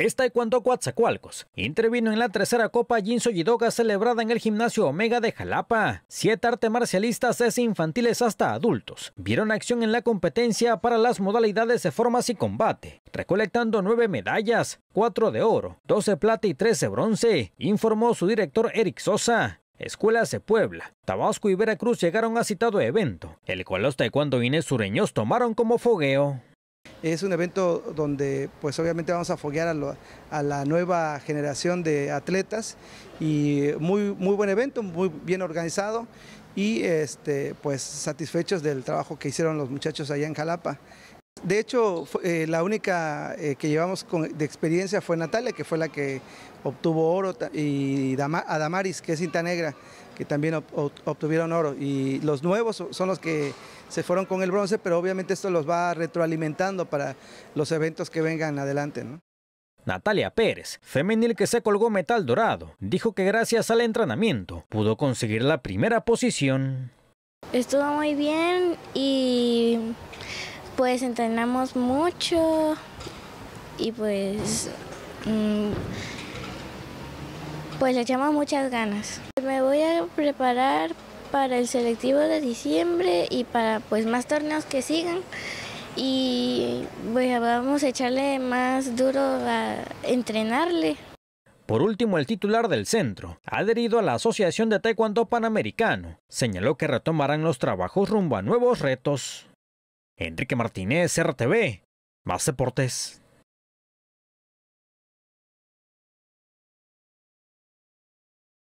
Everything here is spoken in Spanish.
Es cuando Coatzacoalcos. Intervino en la tercera Copa Jinso Yidoga celebrada en el gimnasio Omega de Jalapa. Siete arte marcialistas desde infantiles hasta adultos vieron acción en la competencia para las modalidades de formas y combate, recolectando nueve medallas, cuatro de oro, doce plata y trece bronce, informó su director Eric Sosa. Escuelas de Puebla, Tabasco y Veracruz llegaron a citado evento, el cual los taekwondoines sureños tomaron como fogueo. Es un evento donde pues obviamente vamos a foguear a, la nueva generación de atletas y muy, muy buen evento, muy bien organizado y este, pues satisfechos del trabajo que hicieron los muchachos allá en Jalapa. De hecho, eh, la única eh, que llevamos de experiencia fue Natalia, que fue la que obtuvo oro, y Dama, Adamaris, que es cinta negra que también obtuvieron oro. Y los nuevos son los que se fueron con el bronce, pero obviamente esto los va retroalimentando para los eventos que vengan adelante. ¿no? Natalia Pérez, femenil que se colgó metal dorado, dijo que gracias al entrenamiento pudo conseguir la primera posición. Estuvo muy bien y pues entrenamos mucho y pues... Mm, pues le echamos muchas ganas. Me voy a preparar para el selectivo de diciembre y para pues más torneos que sigan y vamos a echarle más duro a entrenarle. Por último, el titular del centro, adherido a la Asociación de Taekwondo Panamericano, señaló que retomarán los trabajos rumbo a nuevos retos. Enrique Martínez, RTV, más deportes.